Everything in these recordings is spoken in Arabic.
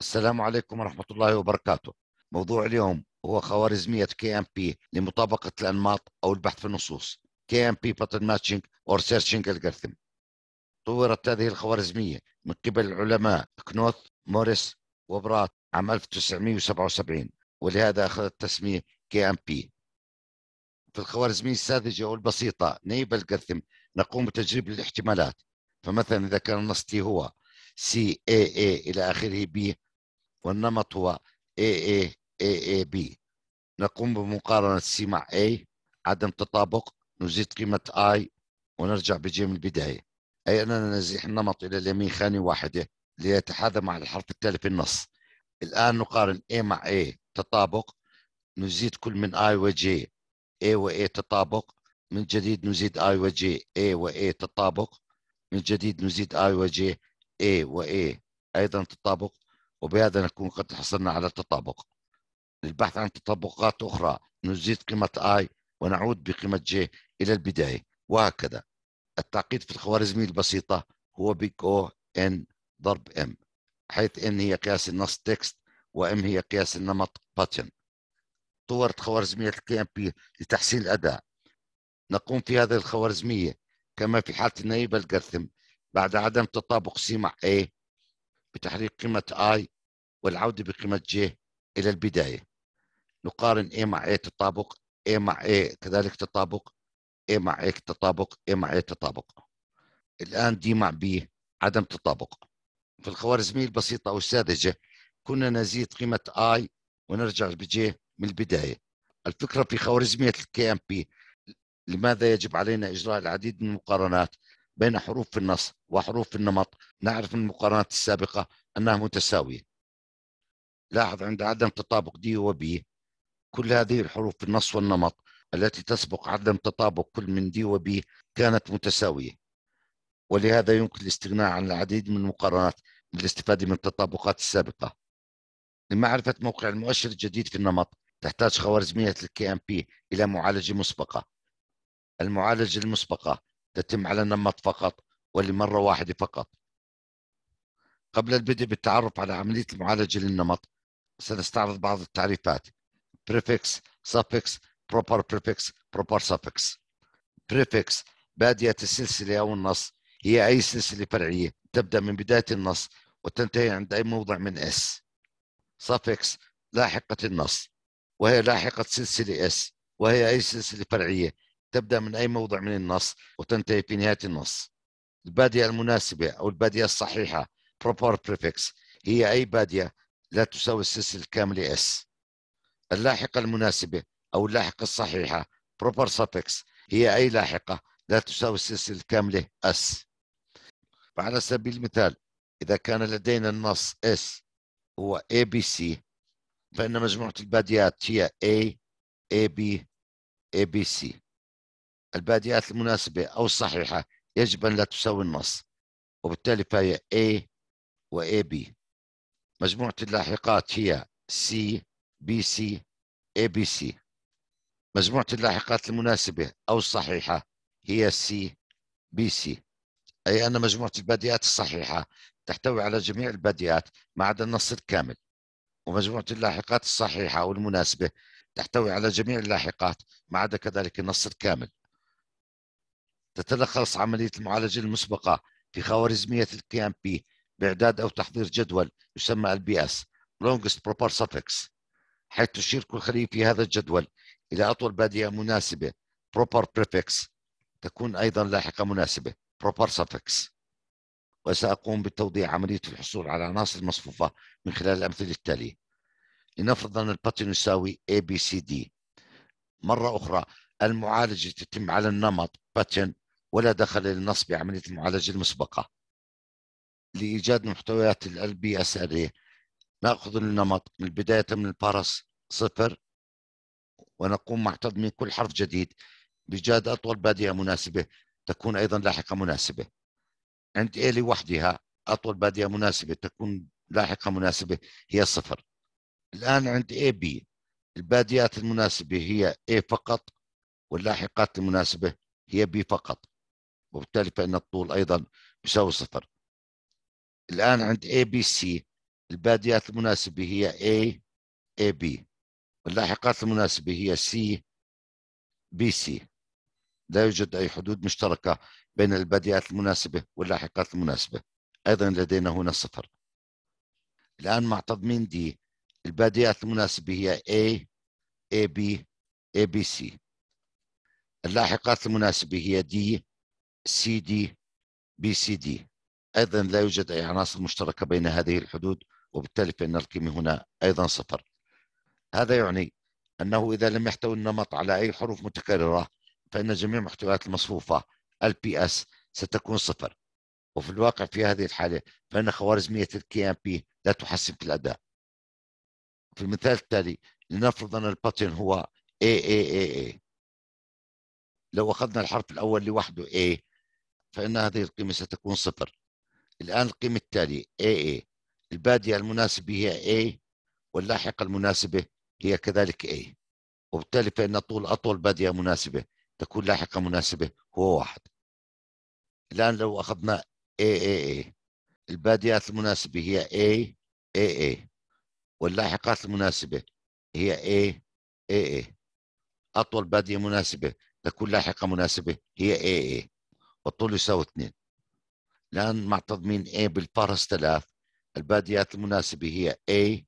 السلام عليكم ورحمة الله وبركاته موضوع اليوم هو خوارزمية كي ام بي لمطابقة الأنماط أو البحث في النصوص كي ام بي or ماتشنج Algorithm سيرشنج طورت هذه الخوارزمية من قبل العلماء كنوث موريس وبرات عام 1977 ولهذا أخذت تسمية كي ام بي في الخوارزمية الساذجة والبسيطة نيب الجرثم نقوم بتجريب الاحتمالات فمثلا إذا كان النص هو سي اي اي إلى آخره بي والنمط هو اي اي اي اي بي نقوم بمقارنة سي مع اي عدم تطابق نزيد قيمة اي ونرجع بجي من البداية أي أننا نزيح النمط إلى اليمين خانة واحدة ليتحاذى مع الحرف التالي في النص الآن نقارن A مع A تطابق نزيد كل من I و J A و تطابق من جديد نزيد I و J A و تطابق من جديد نزيد I و A و A أيضا تطابق وبهذا نكون قد حصلنا على التطابق للبحث عن تطابقات أخرى نزيد قيمة I ونعود بقيمة J إلى البداية وهكذا التعقيد في الخوارزمية البسيطة هو بكو N ضرب M حيث N هي قياس النص تكست وM هي قياس النمط باتن طورت خوارزمية الكي ام بي لتحسين الأداء نقوم في هذه الخوارزمية كما في حالة النايبة القرثم بعد عدم تطابق سي مع A بتحريك قيمة I والعودة بقيمة J إلى البداية نقارن A مع A تطابق A مع A كذلك تطابق A مع A تطابق A مع A تطابق الآن D مع B عدم تطابق في الخوارزمية البسيطة أو الساذجة كنا نزيد قيمة I ونرجع بجي من البداية الفكرة في خوارزمية الكي ام بي لماذا يجب علينا إجراء العديد من المقارنات بين حروف في النص وحروف في النمط نعرف من المقارنات السابقة أنها متساوية لاحظ عند عدم تطابق دي وبي كل هذه الحروف في النص والنمط التي تسبق عدم تطابق كل من دي وبي كانت متساوية ولهذا يمكن الاستغناء عن العديد من المقارنات للاستفادة من التطابقات السابقة لمعرفة موقع المؤشر الجديد في النمط تحتاج خوارزمية الكي ام بي إلى معالجة مسبقة المعالجة المسبقة تتم على نمط فقط ولمرة واحدة فقط قبل البدء بالتعرف على عملية المعالجة للنمط سنستعرض بعض التعريفات prefix, suffix, proper prefix, proper suffix prefix بادية السلسلة أو النص هي أي سلسلة فرعية تبدأ من بداية النص وتنتهي عند أي موضع من S suffix لاحقة النص وهي لاحقة سلسلة S وهي أي سلسلة فرعية تبدأ من أي موضع من النص وتنتهي في نهاية النص البادية المناسبة أو البادية الصحيحة proper prefix هي أي بادية لا تساوي السلسلة الكاملة S اللاحقة المناسبة أو اللاحقة الصحيحة proper suffix هي أي لاحقة لا تساوي السلسلة الكاملة S فعلى سبيل المثال إذا كان لدينا النص S هو ABC فإن مجموعة الباديات هي A AB ABC البادئات المناسبة أو الصحيحة يجب أن لا تساوي النص وبالتالي فهي A و AB مجموعة اللاحقات هي C BC ABC مجموعة اللاحقات المناسبة أو الصحيحة هي C BC أي أن مجموعة البادئات الصحيحة تحتوي على جميع البادئات ما عدا النص الكامل ومجموعة اللاحقات الصحيحة أو المناسبة تحتوي على جميع اللاحقات ما عدا كذلك النص الكامل تتلخص عملية المعالجة المسبقة في خوارزمية الكيان بي بإعداد أو تحضير جدول يسمى البي اس longest proper suffix حيث تشير كل خلية في هذا الجدول إلى أطول بادية مناسبة proper prefix تكون أيضا لاحقة مناسبة proper suffix وسأقوم بتوضيح عملية الحصول على عناصر المصفوفة من خلال الأمثلة التالية لنفرض أن الباترن يساوي ABCD مرة أخرى المعالجة تتم على النمط pattern ولا دخل للنص بعملية المعالجة المسبقة لإيجاد محتويات البي اس ار نأخذ النمط من بداية من البارس صفر ونقوم مع تضمين كل حرف جديد بإيجاد أطول بادية مناسبة تكون أيضا لاحقة مناسبة عند A لوحدها أطول بادية مناسبة تكون لاحقة مناسبة هي صفر الآن عند AB الباديات المناسبة هي A فقط واللاحقات المناسبة هي B فقط وبالتالي فإن الطول أيضا يساوي صفر الآن عند ABC الباديات المناسبة هي A AB واللاحقات المناسبة هي C BC لا يوجد أي حدود مشتركة بين الباديات المناسبة واللاحقات المناسبة أيضا لدينا هنا صفر الآن مع تضمين D الباديات المناسبة هي A AB ABC اللاحقات المناسبة هي D سي دي بي سي دي ايضا لا يوجد اي عناصر مشتركه بين هذه الحدود وبالتالي فان القيمه هنا ايضا صفر هذا يعني انه اذا لم يحتوي النمط على اي حروف متكرره فان جميع محتويات المصفوفه البي اس ستكون صفر وفي الواقع في هذه الحاله فان خوارزميه الكي ام بي لا تحسن في الاداء في المثال التالي لنفرض ان الباترن هو اي اي اي اي لو اخذنا الحرف الاول لوحده اي فإن هذه القيمة ستكون صفر الآن القيمة التالية AA البادية المناسبة هي A واللاحقة المناسبة هي كذلك A وبالتالي فإن طول أطول بادية مناسبة تكون لاحقة مناسبة هو واحد الآن لو أخذنا AAA الباديات المناسبة هي A AA واللاحقات المناسبة هي A AA أطول بادية مناسبة تكون لاحقة مناسبة هي AA والطول يساوي 2 الآن مع تضمين A بالفارس ثلاث الباديات المناسبة هي A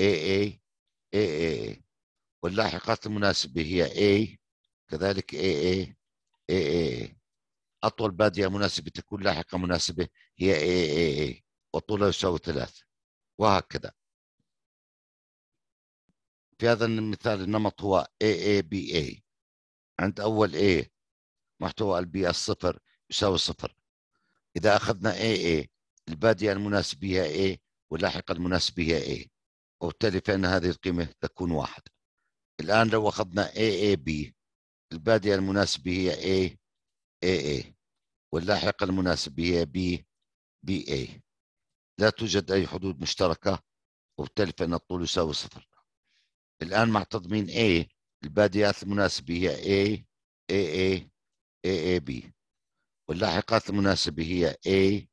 A A A A A واللاحقات المناسبة هي A كذلك A A A A A أطول بادية مناسبة تكون لاحقة مناسبة هي A A A وطولها يساوي 3 وهكذا في هذا المثال النمط هو A A B A عند أول A محتوى البيئة الصفر يساوي صفر إذا أخذنا AA البادية المناسبه هي A واللاحقة المناسبه هي A وبالتالي فإن هذه القيمة تكون واحد الآن لو أخذنا AAB البادية المناسبه هي A AA واللاحقة المناسبه هي B BA لا توجد أي حدود مشتركة وبالتالي فإن الطول يساوي صفر الآن مع تضمين A الباديات المناسبة هي A AA AAB واللاحقات المناسبة هي A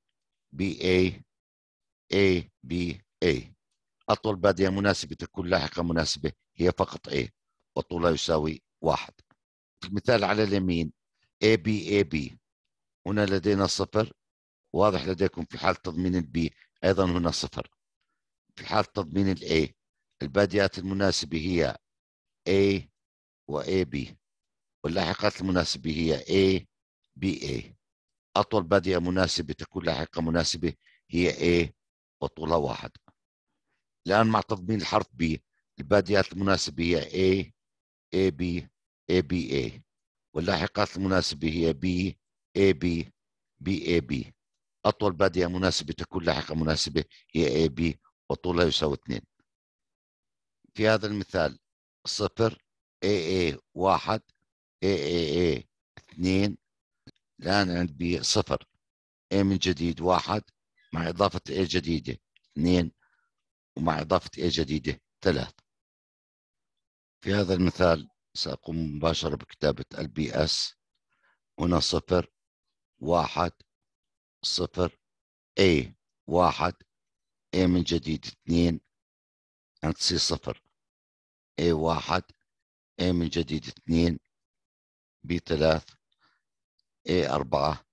ABA أطول بادية مناسبة تكون لاحقة مناسبة هي فقط A وطولها يساوي واحد المثال على اليمين ABAB هنا لدينا صفر واضح لديكم في حال تضمين B أيضا هنا صفر في حال تضمين A الباديات المناسبة هي A و AB واللاحقات المناسبة هي A B A أطول بادية مناسبة تكون لاحقة مناسبة هي A وطولها واحد الآن مع تضمين الحرف B الباديات المناسبة هي A A A B B A واللاحقات المناسبة هي B A B B A B أطول بادية مناسبة تكون لاحقة مناسبة هي A B وطولها يساوي 2 في هذا المثال صفر A A واحد اي اي اي اثنين الان عندي صفر اي من جديد واحد مع اضافه اي جديده اثنين ومع اضافه اي جديده ثلاث في هذا المثال ساقوم مباشره بكتابه البي اس هنا صفر واحد صفر اي واحد اي من جديد اثنين عند سي صفر اي واحد اي من جديد اثنين بي 3 اي 4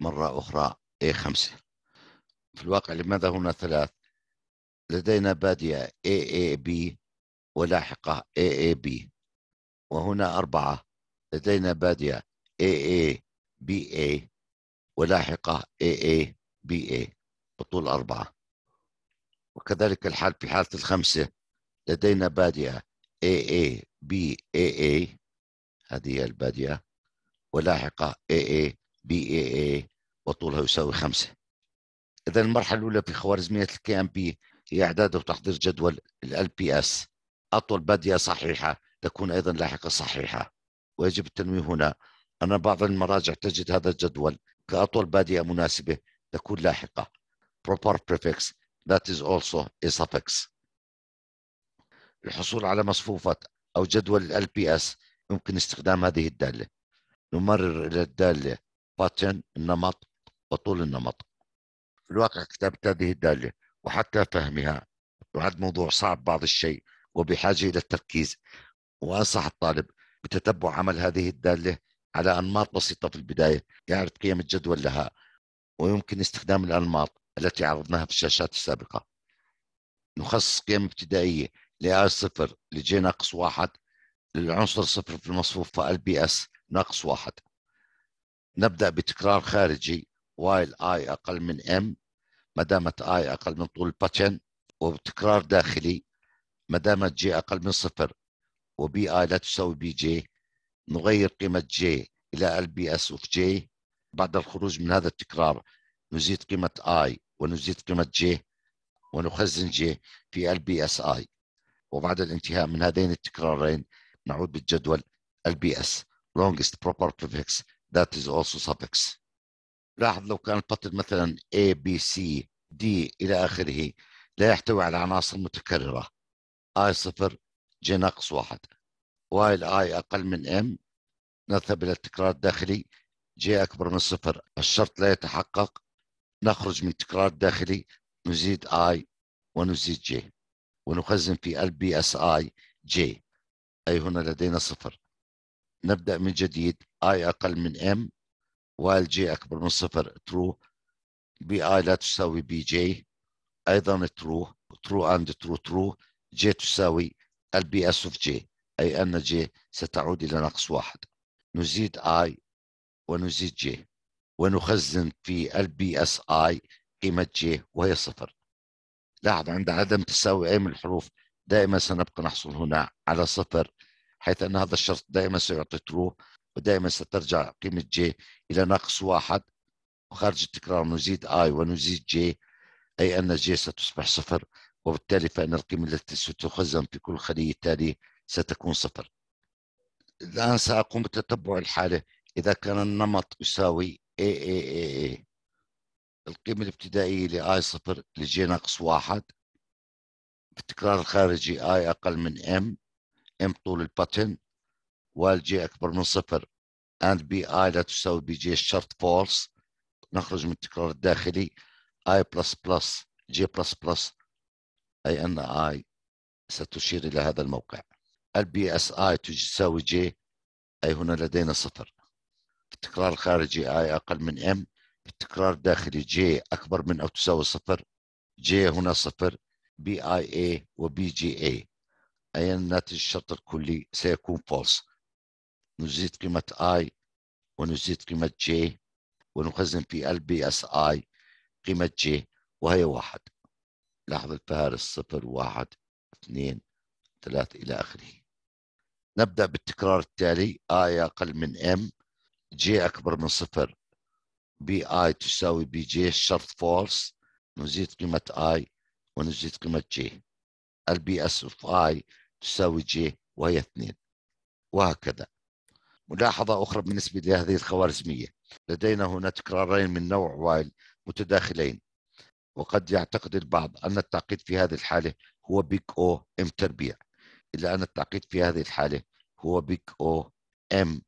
مرة أخرى اي 5 في الواقع لماذا هنا ثلاث لدينا بادية اي اي بي ولاحقة اي اي بي وهنا أربعة لدينا بادية اي اي بي اي ولاحقة اي اي بي اي بطول أربعة وكذلك الحال في حالة الخمسة لدينا بادية اي اي بي اي اي هذه البادية ولاحقة AA BAA وطولها يساوي خمسة إذا المرحلة الأولى في خوارزمية الكي ام بي هي إعداد وتحضير جدول ال بي اس أطول بادية صحيحة تكون أيضا لاحقة صحيحة ويجب التنويه هنا أن بعض المراجع تجد هذا الجدول كأطول بادية مناسبة تكون لاحقة proper prefix that is also a suffix الحصول على مصفوفة أو جدول ال بي اس يمكن استخدام هذه الدالة نمرر إلى الدالة باتن النمط وطول النمط في الواقع كتابة هذه الدالة وحتى فهمها يعد موضوع صعب بعض الشيء وبحاجة إلى التركيز وأنصح الطالب بتتبع عمل هذه الدالة على أنماط بسيطة في البداية يعرف قيم الجدول لها ويمكن استخدام الأنماط التي عرضناها في الشاشات السابقة نخصص قيم ابتدائية ل R0 لجي ناقص واحد للعنصر صفر في المصفوفة البي اس ناقص واحد نبدأ بتكرار خارجي while i أقل من m ما دامت i أقل من طول الباتشن وبتكرار داخلي ما دامت j أقل من صفر وبي اي لا تساوي بي جي نغير قيمة جي إلى ال بي اس اوف جي بعد الخروج من هذا التكرار نزيد قيمة اي ونزيد قيمة جي ونخزن جي في ال بي اس اي وبعد الانتهاء من هذين التكرارين نعود بالجدول البي اس longest proper prefix that is also suffix لاحظ لو كان البطل مثلا A B C D إلى آخره لا يحتوي على عناصر متكررة I صفر J ناقص واحد while I أقل من M نذهب إلى التكرار الداخلي J أكبر من صفر الشرط لا يتحقق نخرج من تكرار داخلي نزيد I ونزيد J ونخزن في ال بي اس أي هنا لدينا صفر نبدأ من جديد I أقل من M while J أكبر من صفر true I لا تساوي BJ أيضا true true and true true J تساوي البي اس اوف جي أي أن جي ستعود إلى ناقص واحد نزيد I ونزيد J ونخزن في البي اس I قيمة J وهي صفر لاحظ عند عدم تساوي أي من الحروف دائما سنبقى نحصل هنا على صفر حيث أن هذا الشرط دائما سيعطي ترو ودائما سترجع قيمة جي إلى ناقص واحد وخارج التكرار نزيد اي ونزيد جي أي أن جي ستصبح صفر وبالتالي فإن القيمة التي ستخزن في كل خلية تالي ستكون صفر الآن سأقوم بتتبع الحالة إذا كان النمط يساوي اي اي اي اي القيمة الابتدائية ل i صفر لجي ناقص واحد التكرار الخارجي اي اقل من ام ام طول الباتن وال جي اكبر من صفر اند بي اي لا تساوي بي جي الشرط فولس نخرج من التكرار الداخلي اي بلس بلس جي بلس بلس اي ان اي ستشير الى هذا الموقع البي اس اي تساوي جي اي هنا لدينا صفر في التكرار الخارجي اي اقل من ام في التكرار الداخلي جي اكبر من او تساوي صفر جي هنا صفر بي اي اي وبي جي اي اي الناتج الشطر الكلي سيكون فولس نزيد قيمة اي ونزيد قيمة جي ونخزن في ال بي اس اي قيمة جي وهي واحد لاحظ الفهرس صفر واحد اثنين ثلاث إلى آخره نبدأ بالتكرار التالي اي أقل من ام جي أكبر من صفر بي اي تساوي بي جي الشرط فولس نزيد قيمة اي ونزيد قيمة جي البي اس اوف اي تساوي جي وهي اثنين وهكذا ملاحظة أخرى بالنسبة لهذه الخوارزمية لدينا هنا تكرارين من نوع وايل متداخلين وقد يعتقد البعض أن التعقيد في هذه الحالة هو بيك أو إم تربيع إلا أن التعقيد في هذه الحالة هو بيك أو إم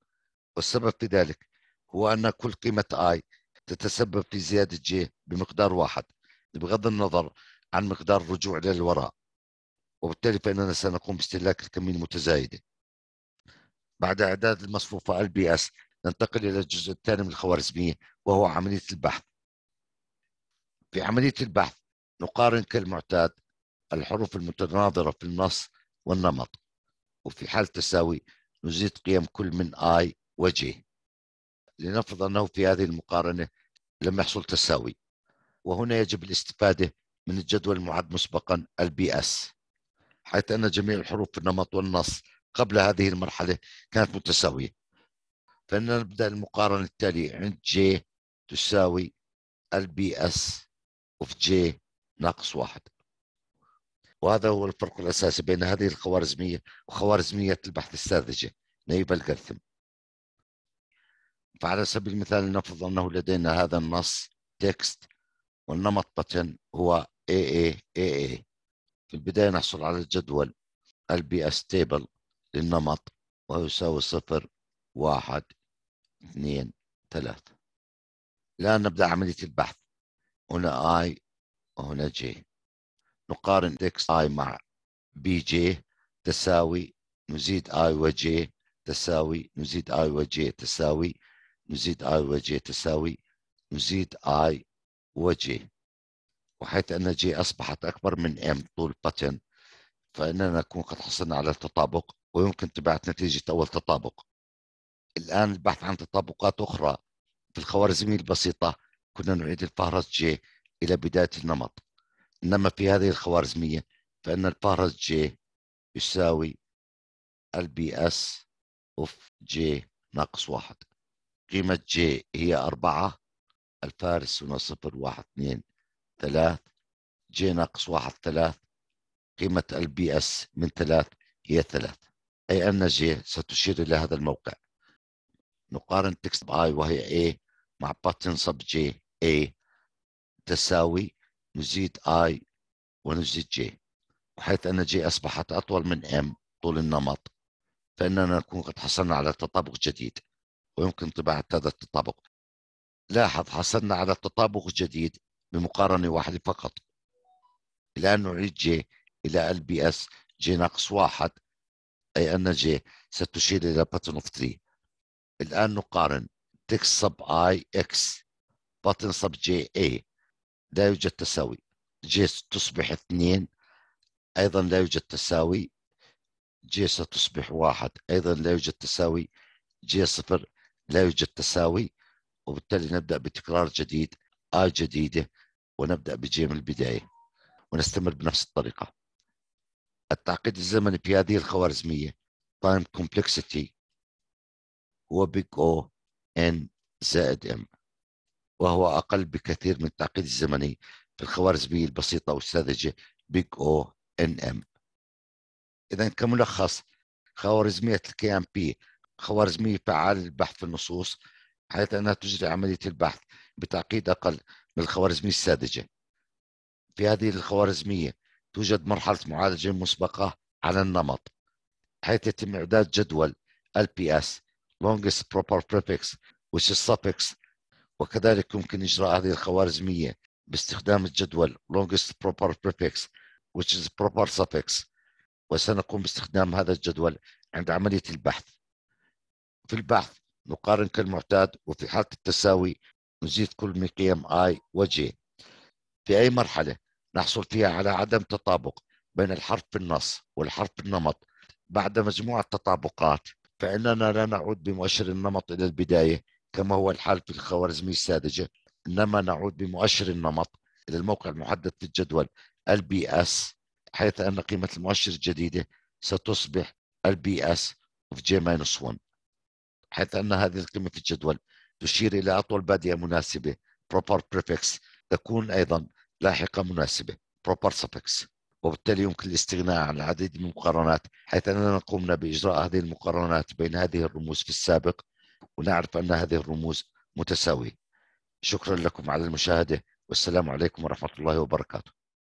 والسبب في ذلك هو أن كل قيمة I تتسبب في زيادة J بمقدار واحد بغض النظر عن مقدار الرجوع إلى الوراء وبالتالي فإننا سنقوم باستهلاك الكمية المتزايدة بعد إعداد المصفوفة على البي اس ننتقل إلى الجزء الثاني من الخوارزمية وهو عملية البحث في عملية البحث نقارن كالمعتاد الحروف المتناظرة في النص والنمط وفي حال تساوي نزيد قيم كل من i و j لنفرض أنه في هذه المقارنة لم يحصل تساوي وهنا يجب الاستفادة من الجدول المعد مسبقا البي اس حيث أن جميع الحروف في النمط والنص قبل هذه المرحلة كانت متساوية فإننا نبدأ المقارنة التالية عند جي تساوي البي اس اوف جي ناقص واحد وهذا هو الفرق الأساسي بين هذه الخوارزمية وخوارزمية البحث الساذجة نيف الجرثم فعلى سبيل المثال لنفرض أنه لدينا هذا النص تكست والنمط باتن هو اي اي في البداية نحصل على الجدول اس تيبل للنمط ويساوي صفر واحد اثنين ثلاثة الآن نبدأ عملية البحث هنا I وهنا J نقارن X I مع BJ تساوي نزيد I و J تساوي نزيد I و J تساوي نزيد I و J تساوي نزيد I وجي وحيث أن جي أصبحت أكبر من إم طول باتن فإننا نكون قد حصلنا على التطابق ويمكن طباعة نتيجة أول تطابق الآن البحث عن تطابقات أخرى في الخوارزمية البسيطة كنا نعيد الفهرس جي إلى بداية النمط إنما في هذه الخوارزمية فإن الفهرس جي يساوي البي اس اوف جي ناقص واحد قيمة جي هي أربعة الفارس هنا صفر واحد اثنين ثلاث جي ناقص واحد ثلاث قيمة البي اس من ثلاث هي ثلاث أي أن جي ستشير إلى هذا الموقع نقارن تكست باي وهي A مع باتن سب جي A تساوي نزيد I ونزيد جي وحيث أن جي أصبحت أطول من ام طول النمط فإننا نكون قد حصلنا على تطابق جديد ويمكن طباعة هذا التطابق لاحظ حصلنا على تطابق جديد بمقارنة واحدة فقط الآن نعيد جي إلى ال بي اس جي ناقص واحد أي أن جي ستشير إلى باتن أوف 3 الآن نقارن تكس سب اي اكس باتن سب جي اي لا يوجد تساوي جي ستصبح اثنين أيضا لا يوجد تساوي جي ستصبح واحد أيضا لا يوجد تساوي جي صفر لا يوجد تساوي وبالتالي نبدا بتكرار جديد اي جديده ونبدا بجي من البدايه ونستمر بنفس الطريقه التعقيد الزمني في هذه الخوارزميه تايم كومبلكسيتي هو بيج او ان زائد ام وهو اقل بكثير من التعقيد الزمني في الخوارزميه البسيطه والساذجه بيج او ان ام اذا كملخص خوارزميه الكي ام بي خوارزميه فعاله للبحث في النصوص حيث أنها تجري عملية البحث بتعقيد أقل من الخوارزمية الساذجة في هذه الخوارزمية توجد مرحلة معالجة مسبقة على النمط حيث يتم إعداد جدول LPS Longest Proper Prefix which is suffix وكذلك يمكن إجراء هذه الخوارزمية باستخدام الجدول Longest Proper Prefix which is Proper Suffix وسنقوم باستخدام هذا الجدول عند عملية البحث في البحث نقارن كالمعتاد وفي حالة التساوي نزيد كل من قيم i و j في أي مرحلة نحصل فيها على عدم تطابق بين الحرف في النص والحرف في النمط بعد مجموعة تطابقات فإننا لا نعود بمؤشر النمط إلى البداية كما هو الحال في الخوارزمية الساذجة إنما نعود بمؤشر النمط إلى الموقع المحدد في الجدول البي اس حيث أن قيمة المؤشر الجديدة ستصبح البي اس جي ماينس 1 حيث أن هذه في الجدول تشير إلى أطول بادية مناسبة proper prefix تكون أيضا لاحقة مناسبة proper suffix وبالتالي يمكن الاستغناء عن العديد من المقارنات حيث أننا قمنا بإجراء هذه المقارنات بين هذه الرموز في السابق ونعرف أن هذه الرموز متساوية شكرا لكم على المشاهدة والسلام عليكم ورحمة الله وبركاته